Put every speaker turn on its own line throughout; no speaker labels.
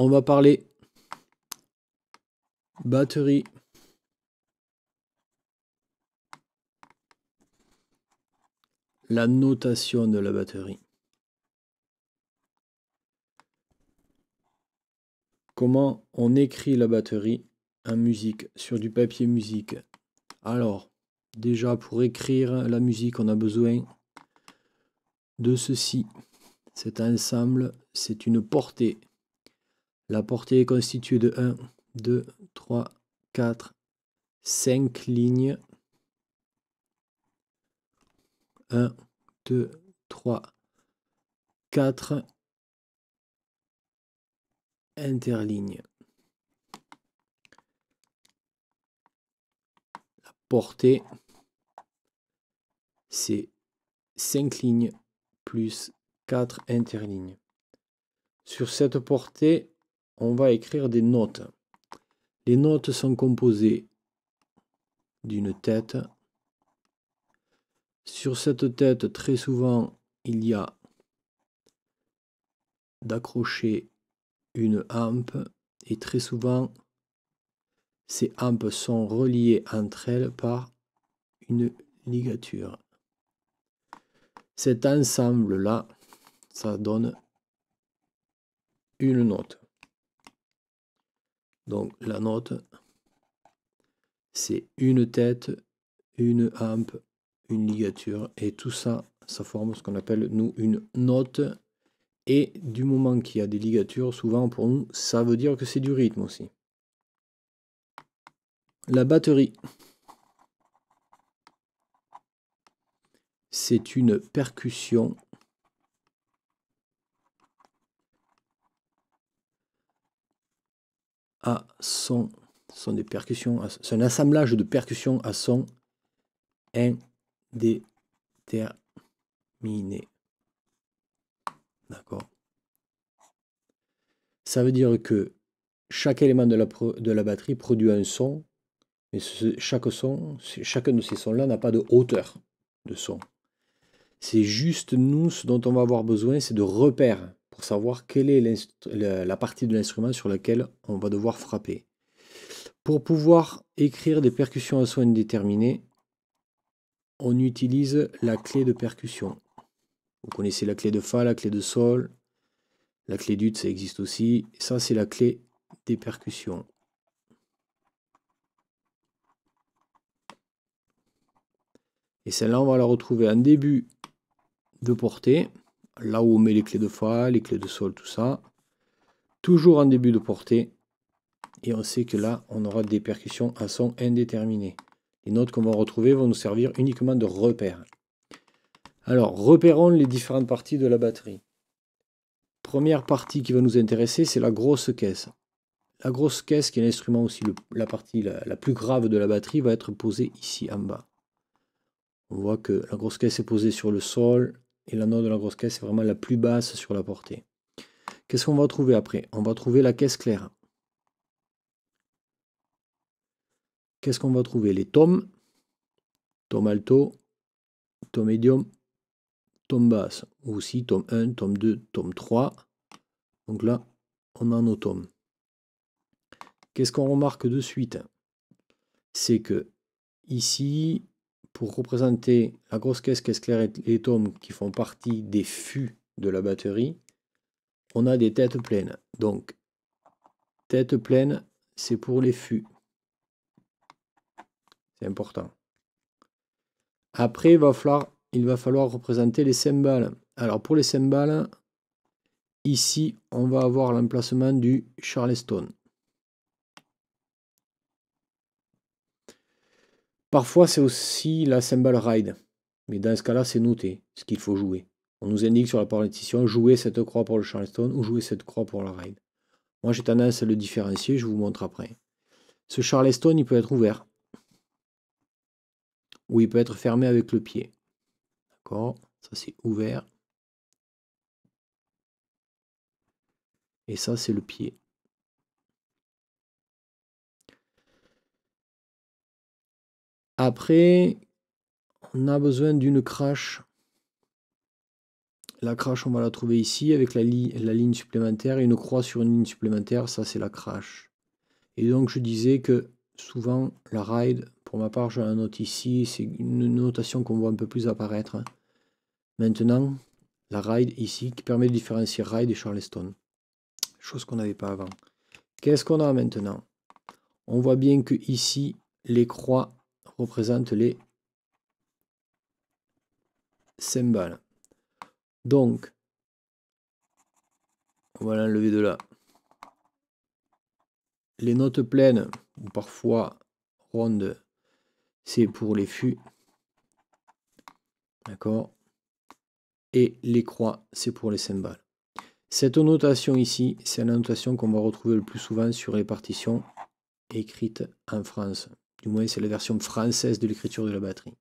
on va parler batterie. La notation de la batterie. Comment on écrit la batterie en musique sur du papier musique. Alors, déjà pour écrire la musique, on a besoin de ceci. Cet ensemble, c'est une portée la portée est constituée de 1, 2, 3, 4, 5 lignes. 1, 2, 3, 4 interlignes. La portée, c'est 5 lignes plus 4 interlignes. Sur cette portée, on va écrire des notes. Les notes sont composées d'une tête. Sur cette tête, très souvent, il y a d'accrocher une hampe et très souvent, ces hampes sont reliées entre elles par une ligature. Cet ensemble-là, ça donne une note. Donc la note, c'est une tête, une hampe, une ligature, et tout ça, ça forme ce qu'on appelle, nous, une note. Et du moment qu'il y a des ligatures, souvent pour nous, ça veut dire que c'est du rythme aussi. La batterie. C'est une percussion son, son des percussions, c'est un assemblage de percussions à son indéterminé. D'accord Ça veut dire que chaque élément de la, de la batterie produit un son, mais chaque son, chacun de ces sons-là n'a pas de hauteur de son. C'est juste nous, ce dont on va avoir besoin, c'est de repères savoir quelle est la partie de l'instrument sur laquelle on va devoir frapper. Pour pouvoir écrire des percussions à son indéterminé, on utilise la clé de percussion. Vous connaissez la clé de Fa, la clé de Sol, la clé d'Ut, ça existe aussi. Ça, c'est la clé des percussions. Et celle-là, on va la retrouver en début de portée là où on met les clés de fa, les clés de sol, tout ça. Toujours en début de portée. Et on sait que là, on aura des percussions à son indéterminé. Les notes qu'on va retrouver vont nous servir uniquement de repères. Alors, repérons les différentes parties de la batterie. Première partie qui va nous intéresser, c'est la grosse caisse. La grosse caisse, qui est l'instrument aussi, la partie la plus grave de la batterie, va être posée ici en bas. On voit que la grosse caisse est posée sur le sol, et la note de la grosse caisse est vraiment la plus basse sur la portée. Qu'est-ce qu'on va trouver après On va trouver la caisse claire. Qu'est-ce qu'on va trouver Les tomes, tome alto, tome médium, tome basse, ou aussi tome 1, tome 2, tome 3. Donc là, on a nos tomes. Qu'est-ce qu'on remarque de suite C'est que ici, pour représenter la grosse caisse, caisse claire et tomes qui font partie des fûts de la batterie, on a des têtes pleines. Donc, tête pleine, c'est pour les fûts. C'est important. Après, il va, falloir, il va falloir représenter les cymbales. Alors, pour les cymbales, ici, on va avoir l'emplacement du Charleston. Parfois, c'est aussi la symbol ride. Mais dans ce cas-là, c'est noté ce qu'il faut jouer. On nous indique sur la partition jouer cette croix pour le Charleston ou jouer cette croix pour la ride. Moi, j'ai tendance à le différencier, je vous montre après. Ce Charleston, il peut être ouvert. Ou il peut être fermé avec le pied. D'accord Ça, c'est ouvert. Et ça, c'est le pied. Après, on a besoin d'une crash. La crash, on va la trouver ici avec la, ligne supplémentaire et une croix sur une ligne supplémentaire. Ça, c'est la crash. Et donc, je disais que souvent, la ride, pour ma part, j'en la note ici. C'est une notation qu'on voit un peu plus apparaître. Hein. Maintenant, la ride ici qui permet de différencier ride et Charleston. Chose qu'on n'avait pas avant. Qu'est-ce qu'on a maintenant On voit bien que ici, les croix représente les cymbales. Donc, on va l'enlever de là. Les notes pleines, ou parfois rondes, c'est pour les fûts. D'accord Et les croix, c'est pour les cymbales. Cette notation ici, c'est la notation qu'on va retrouver le plus souvent sur les partitions écrites en France. Du moins, c'est la version française de l'écriture de la batterie.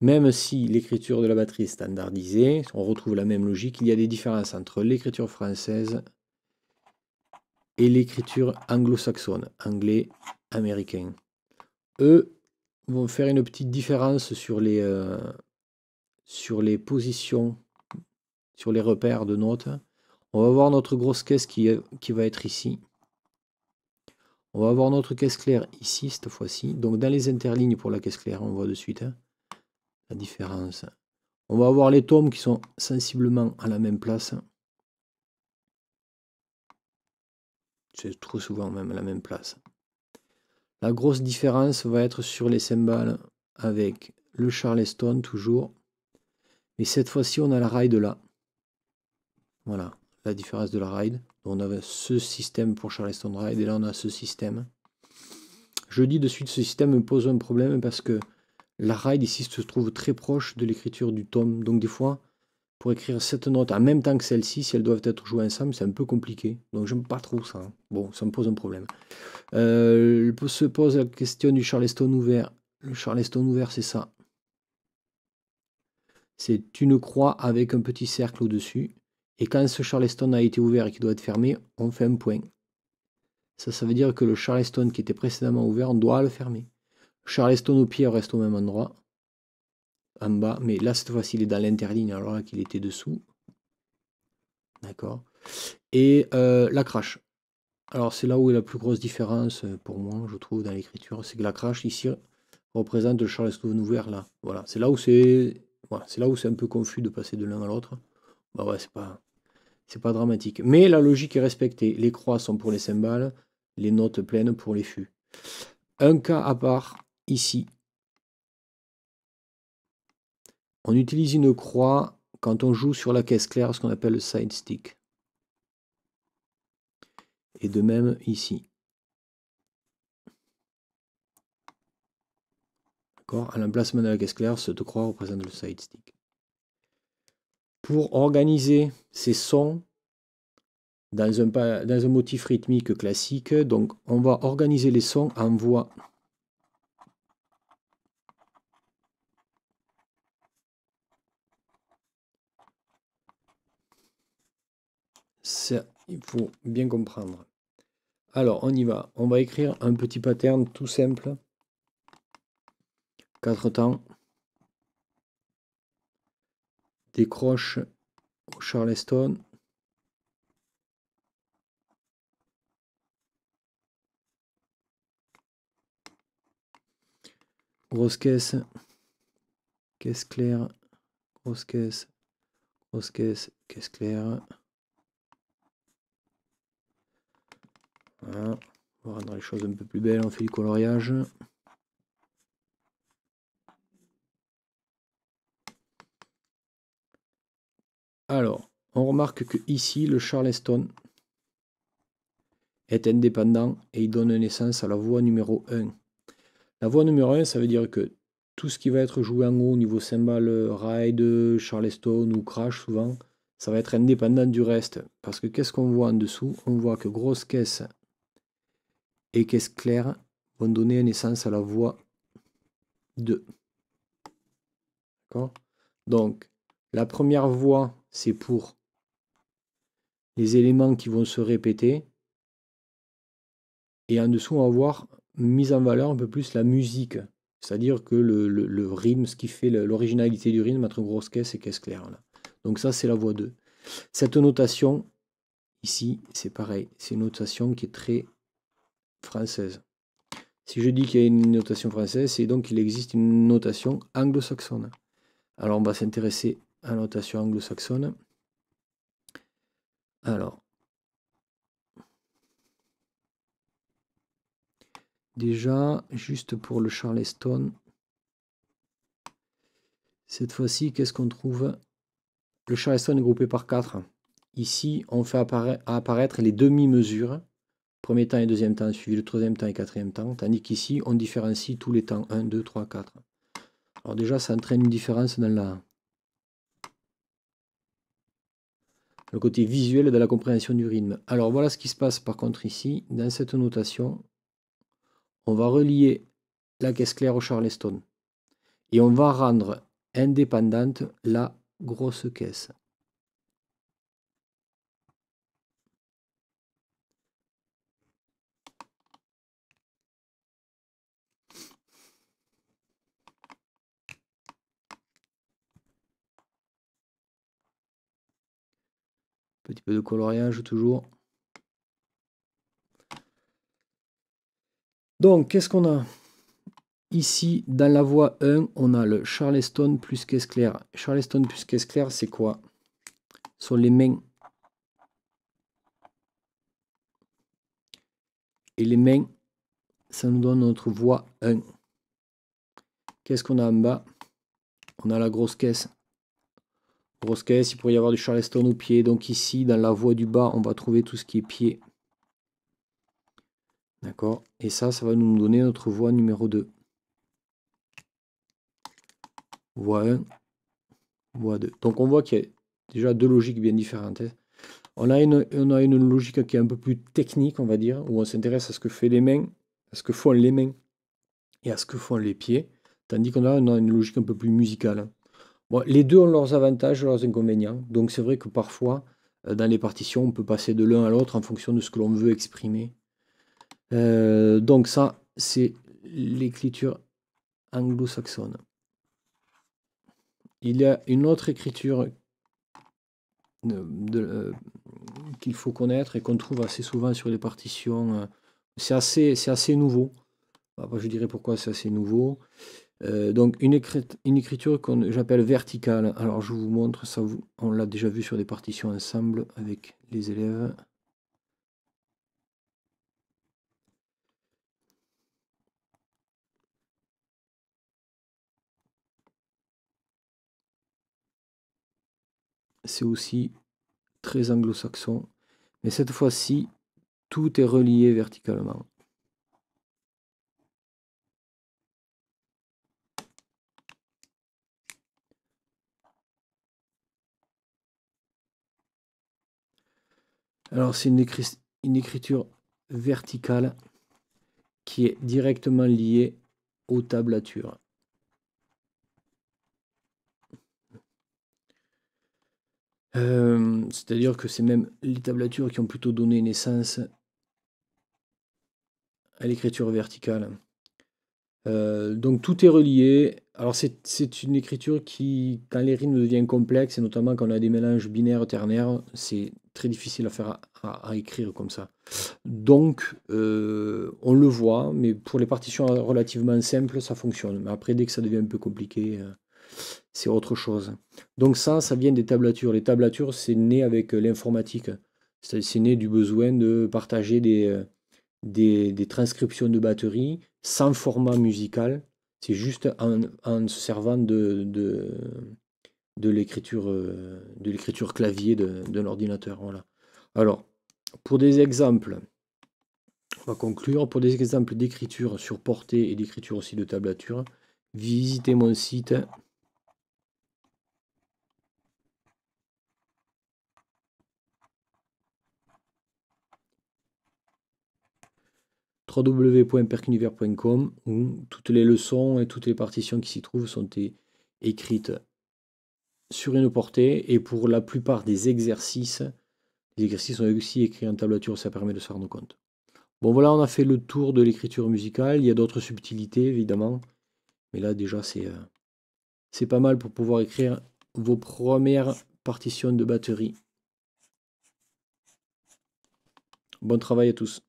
Même si l'écriture de la batterie est standardisée, on retrouve la même logique, il y a des différences entre l'écriture française et l'écriture anglo-saxonne, anglais, américain. Eux vont faire une petite différence sur les, euh, sur les positions, sur les repères de notes. On va voir notre grosse caisse qui, euh, qui va être ici. On va avoir notre caisse claire ici, cette fois-ci. Donc, dans les interlignes pour la caisse claire, on voit de suite hein, la différence. On va avoir les tomes qui sont sensiblement à la même place. C'est trop souvent même à la même place. La grosse différence va être sur les cymbales avec le Charleston toujours. Mais cette fois-ci, on a la ride là. Voilà, la différence de la ride. On avait ce système pour Charleston Ride et là on a ce système. Je dis de suite, ce système me pose un problème parce que la ride ici se trouve très proche de l'écriture du tome. Donc des fois, pour écrire cette note en même temps que celle-ci, si elles doivent être jouées ensemble, c'est un peu compliqué. Donc j'aime pas trop ça. Bon, ça me pose un problème. Euh, se pose la question du Charleston ouvert. Le Charleston ouvert, c'est ça. C'est une croix avec un petit cercle au-dessus. Et quand ce Charleston a été ouvert et qu'il doit être fermé, on fait un point. Ça, ça veut dire que le Charleston qui était précédemment ouvert, on doit le fermer. Charleston au pied reste au même endroit, en bas, mais là cette fois-ci il est dans l'interligne alors qu'il était dessous. D'accord. Et euh, la crash. Alors c'est là où est la plus grosse différence euh, pour moi, je trouve, dans l'écriture, c'est que la crash ici représente le Charleston ouvert là. Voilà, c'est là où c'est voilà, c'est là où c'est un peu confus de passer de l'un à l'autre. Bah ouais, c'est pas c'est pas dramatique. Mais la logique est respectée. Les croix sont pour les cymbales, les notes pleines pour les fûts. Un cas à part ici. On utilise une croix quand on joue sur la caisse claire, ce qu'on appelle le side stick. Et de même ici. D'accord À l'emplacement de la caisse claire, cette croix représente le side stick pour organiser ces sons dans un, dans un motif rythmique classique. Donc on va organiser les sons en voix. Ça, il faut bien comprendre. Alors, on y va. On va écrire un petit pattern tout simple. Quatre temps décroche au Charleston. Grosse caisse, caisse claire, grosse caisse, grosse caisse, caisse claire. Voilà, on va rendre les choses un peu plus belles, on fait du coloriage. Alors, on remarque que ici, le Charleston est indépendant et il donne naissance à la voie numéro 1. La voie numéro 1, ça veut dire que tout ce qui va être joué en haut au niveau cymbal, ride, Charleston ou crash souvent, ça va être indépendant du reste. Parce que qu'est-ce qu'on voit en dessous On voit que grosse caisse et caisse claire vont donner naissance à la voie 2. D'accord Donc, la première voie c'est pour les éléments qui vont se répéter. Et en dessous, on va voir mise en valeur un peu plus la musique. C'est-à-dire que le, rythme, ce qui fait l'originalité du rythme entre grosse caisse et caisse claire. Donc ça, c'est la voix 2. Cette notation, ici, c'est pareil. C'est une notation qui est très française. Si je dis qu'il y a une notation française, c'est donc qu'il existe une notation anglo-saxonne. Alors on va s'intéresser annotation anglo-saxonne. Alors, déjà, juste pour le Charleston, cette fois-ci, qu'est-ce qu'on trouve Le Charleston est groupé par 4. Ici, on fait apparaître les demi-mesures, premier temps et deuxième temps, suivi le troisième temps et quatrième temps, tandis qu'ici, on différencie tous les temps 1, 2, 3, 4. Alors déjà, ça entraîne une différence dans la, le côté visuel de la compréhension du rythme. Alors voilà ce qui se passe par contre ici, dans cette notation, on va relier la caisse claire au charleston et on va rendre indépendante la grosse caisse. Petit peu de coloriage toujours. Donc, qu'est-ce qu'on a Ici, dans la voie 1, on a le Charleston plus caisse claire. Charleston plus caisse claire, c'est quoi Ce Sont les mains. Et les mains, ça nous donne notre voie 1. Qu'est-ce qu'on a en bas On a la grosse caisse. Grosse caisse, il pourrait y avoir du charleston au pied. Donc ici, dans la voie du bas, on va trouver tout ce qui est pied. D'accord Et ça, ça va nous donner notre voie numéro 2. Voie 1, voie 2. Donc on voit qu'il y a déjà deux logiques bien différentes. Hein. On a, une, on a une logique qui est un peu plus technique, on va dire, où on s'intéresse à ce que fait les mains, à ce que font les mains et à ce que font les pieds. Tandis qu'on a une logique un peu plus musicale. Hein les deux ont leurs avantages, et leurs inconvénients. Donc c'est vrai que parfois, euh, dans les partitions, on peut passer de l'un à l'autre en fonction de ce que l'on veut exprimer. Euh, donc ça, c'est l'écriture anglo-saxonne. Il y a une autre écriture euh, qu'il faut connaître et qu'on trouve assez souvent sur les partitions. C'est assez, assez nouveau. Bah, je dirais pourquoi c'est assez nouveau. Euh, donc une, écriture que j'appelle verticale. Alors je vous montre, ça on l'a déjà vu sur des partitions ensemble avec les élèves. C'est aussi très anglo-saxon, mais cette fois-ci, tout est relié verticalement. Alors c'est une, écriture verticale qui est directement liée aux tablatures. Euh, c'est-à-dire que c'est même les tablatures qui ont plutôt donné naissance à l'écriture verticale. Euh, donc tout est relié. Alors c'est une écriture qui, quand les rythmes deviennent complexes, et notamment quand on a des mélanges binaires, ternaires, c'est difficile à faire à, écrire comme ça. Donc, euh, on le voit, mais pour les partitions relativement simples, ça fonctionne. Mais après, dès que ça devient un peu compliqué, euh, c'est autre chose. Donc ça, ça vient des tablatures. Les tablatures, c'est né avec euh, l'informatique. C'est né du besoin de partager des, des, transcriptions de batterie sans format musical. C'est juste en, servant de de l'écriture euh, de l'écriture clavier de, de l'ordinateur. Voilà. Alors, pour des exemples, on va conclure. Pour des exemples d'écriture sur portée et d'écriture aussi de tablature, visitez mon site. www.percunivers.com où toutes les leçons et toutes les partitions qui s'y trouvent sont écrites sur une portée et pour la plupart des exercices, les exercices sont aussi écrits en tablature, ça permet de se rendre compte. Bon voilà, on a fait le tour de l'écriture musicale, il y a d'autres subtilités évidemment, mais là déjà c'est euh, c'est pas mal pour pouvoir écrire vos premières partitions de batterie. Bon travail à tous.